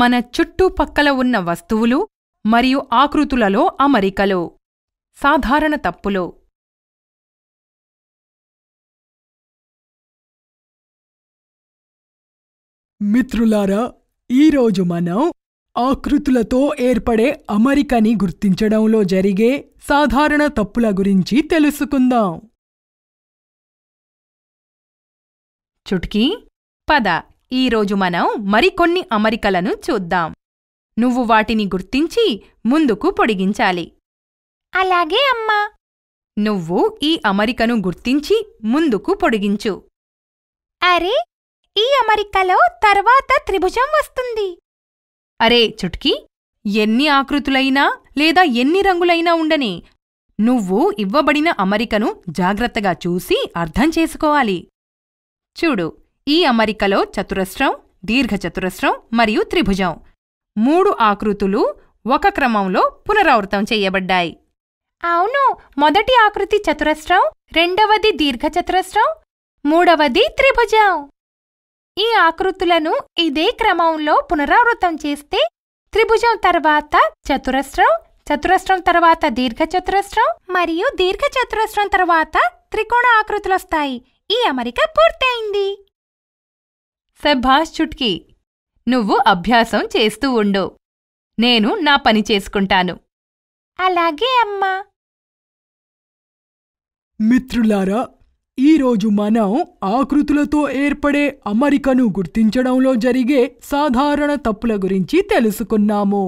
మన చుట్టుపక్కల ఉన్న వస్తువులు మరియు ఆకృతులలో అమరికలు సాధారణ తప్పులు మిత్రులారా ఈరోజు మనం ఆకృతులతో ఏర్పడే అమరికని గుర్తించడంలో జరిగే సాధారణ తప్పుల గురించి తెలుసుకుందాం చుట్కీ పద ఈరోజు మనం మరికొన్ని అమరికలను చూద్దాం నువ్వు వాటిని గుర్తించి ముందుకు పొడిగించాలి అలాగే అమ్మా నువ్వు ఈ అమరికను గుర్తించి ముందుకు పొడిగించు అరే ఈ అమరికలో తర్వాత త్రిభుజం వస్తుంది అరే చుట్కీ ఎన్ని ఆకృతులైనా లేదా ఎన్ని రంగులైనా ఉండని నువ్వు ఇవ్వబడిన అమరికను జాగ్రత్తగా చూసి అర్థం చేసుకోవాలి చూడు ఈ అమరికలో చతురస్రం దీర్ఘచతురస్రం మరియు త్రిభుజం మూడు ఆకృతులు ఒక క్రమంలో పునరావృతం చేయబడ్డాయి అవును మొదటి ఆకృతి చతురస్రం రెండవది దీర్ఘచతురస్రం మూడవది త్రిభుజం ఈ ఆకృతులను ఇదే క్రమంలో పునరావృతం చేస్తే త్రిభుజం తర్వాత చతురస్రం చతురస్రం తర్వాత దీర్ఘచతురస్రం మరియు దీర్ఘచతురస్రం తర్వాత త్రికోణ ఆకృతులొస్తాయి ఈ అమరిక పూర్తయింది శభాష్ చుట్కీ నువ్వు అభ్యాసం చేస్తూ ఉండు నేను నా పని చేసుకుంటాను అలాగే అమ్మా మిత్రులారా ఈరోజు మనం ఆకృతులతో ఏర్పడే అమరికను గుర్తించడంలో జరిగే సాధారణ తప్పుల గురించి తెలుసుకున్నాము